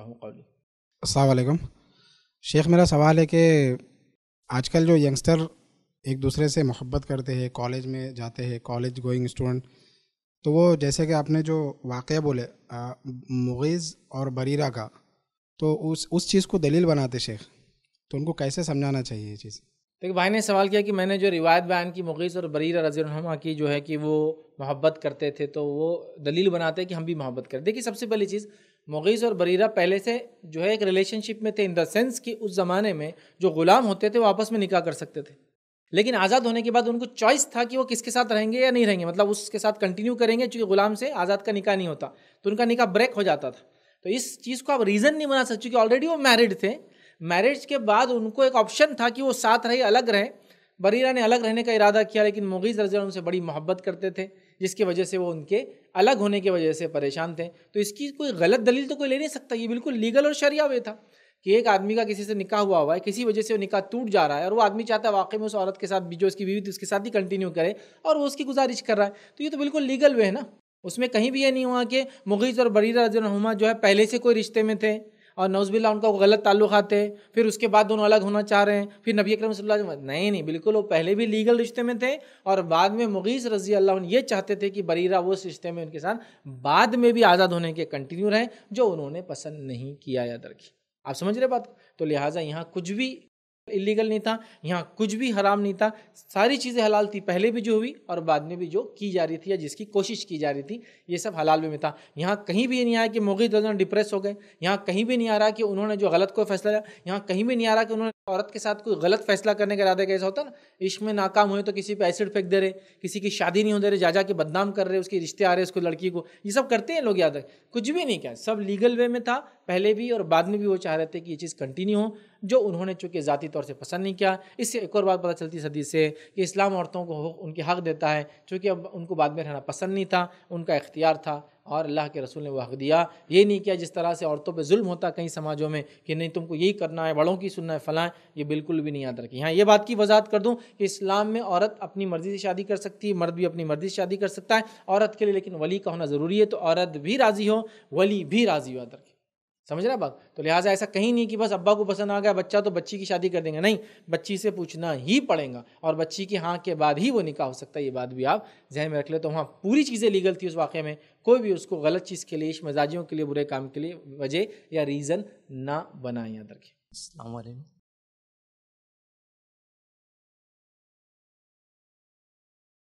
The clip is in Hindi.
कहूँ कौली असलकम शेख मेरा सवाल है कि आजकल जो यंगस्टर एक दूसरे से मोहब्बत करते हैं कॉलेज में जाते हैं कॉलेज गोइंग स्टूडेंट तो वो जैसे कि आपने जो वाक़ बोले मुगीज़ और बरीरा का तो उस उस चीज़ को दलील बनाते शेख तो उनको कैसे समझाना चाहिए ये चीज़ देखिए भाई ने सवाल किया कि मैंने जो रिवायत बयान की मुगीज़ और बरीरा रजी की जो है कि वो मोहब्बत करते थे तो वो दलील बनाते कि हम भी मोहब्बत करें देखिए सबसे पहली चीज़ मुगीज़ और बरीरा पहले से जो है एक रिलेशनशिप में थे इन द सेंस कि उस ज़माने में जो ग़ुलाम होते थे वो आपस में निकाह कर सकते थे लेकिन आज़ाद होने के बाद उनको चॉइस था कि वो किसके साथ रहेंगे या नहीं रहेंगे मतलब उसके साथ कंटिन्यू करेंगे चूँकि ग़ुलाम से आज़ाद का निकाह नहीं होता तो उनका निकाह ब्रेक हो जाता था तो इस चीज़ को आप रीज़न नहीं बना सकते क्योंकि ऑलरेडी वो मैरिड थे मैरिज के बाद उनको एक ऑप्शन था कि वो साथ रहे अलग रहें बरीरा ने अलग रहने का इरादा किया लेकिन मुगीज़ रजा उनसे बड़ी मोहब्बत करते थे जिसकी वजह से वो उनके अलग होने की वजह से परेशान थे तो इसकी कोई गलत दलील तो कोई ले नहीं सकता ये बिल्कुल लीगल और शरिया वे था कि एक आदमी का किसी से निकाह हुआ हुआ है किसी वजह से वो निकाह टूट जा रहा है और वो आदमी चाहता है वाकई में उस औरत के साथ भी जो उसकी बीवी थी उसके साथ ही कंटिन्यू करे और वो उसकी गुजारिश कर रहा है तो ये तो बिल्कुल लीगल वे है ना उसमें कहीं भी ये नहीं हुआ कि मुगीज़ और बरीरा रजुलहुमा जो है पहले से कोई रिश्ते में थे और नौजबिल्ला उनका गलत ताल्लुक थे फिर उसके बाद दोनों अलग होना चाह रहे हैं फिर नबी अक्रम सल नहीं नहीं बिल्कुल वो पहले भी लीगल रिश्ते में थे और बाद में मुगीस रजी अल्लाह ये चाहते थे कि बरीरा वो रिश्ते में उनके साथ बाद में भी आज़ाद होने के कंटिन्यू रहें जो उन्होंने पसंद नहीं किया याद रखी आप समझ रहे बात तो लिहाजा यहाँ कुछ भी इलीगल नहीं था यहाँ कुछ भी हराम नहीं था सारी चीज़ें हलाल थी पहले भी जो हुई और बाद में भी जो की जा रही थी या जिसकी कोशिश की जा रही थी ये सब हलाल में था यहाँ कहीं भी नहीं आया कि मोगी दर्जन डिप्रेस हो गए यहाँ कहीं भी नहीं आ रहा कि उन्होंने जो गलत कोई फैसला लिया यहाँ कहीं भी नहीं आ रहा कि उन्होंने औरत के साथ कोई गलत फैसला करने का इरादा कैसा होता ना इश्क में नाकाम हुए तो किसी पर एसिड फेंक दे रहे किसी की शादी नहीं हो दे रहे जाजा के बदनाम कर रहे उसके रिश्ते आ रहे उसको लड़की को ये सब करते हैं लोग याद कुछ भी नहीं क्या सब लीगल वे में था पहले भी और बाद में भी वो चाह रहे थे कि ये चीज़ कंटिन्यू हो जो उन्होंने चूँकि ज़ाती तौर से पसंद नहीं किया इससे एक और बात पता चलती सदी से कि इस्लाम औरतों को उनके हक़ देता है चूँकि अब उनको बाद में रहना पसंद नहीं था उनका इख्तियार था और अल्लाह के रसूल ने वो हक़ दिया ये नहीं किया जिस तरह से औरतों पे जुल्म होता कई समाजों में कि नहीं तुमको यही करना है बड़ों की सुनना है फ़लाएँ ये बिल्कुल भी नहीं याद रखी हाँ ये बात की वजाहत कर दूँ कि इस्लाम में औरत अपनी मर्ज़ी से शादी कर सकती है मर्द भी अपनी मर्ज़ी से शादी कर सकता है औरत के लिए लेकिन वली का होना ज़रूरी है तो औरत भी राज़ी हो वली भी राज़ी हो याद रखें समझ रहे बात तो लिहाजा ऐसा कहीं नहीं कि बस अब्बा को पसंद आ गया बच्चा तो बच्ची की शादी कर देंगे नहीं बच्ची से पूछना ही पड़ेगा और बच्ची की हाँ के बाद ही वो निकाह हो सकता है ये बात भी आप जहन में रख ले तो वहाँ पूरी चीज़ें लीगल थी उस वाक़े में कोई भी उसको गलत चीज़ के लिए मजाजियों के लिए बुरे काम के लिए वजह या रीज़न ना बनाए याद रखें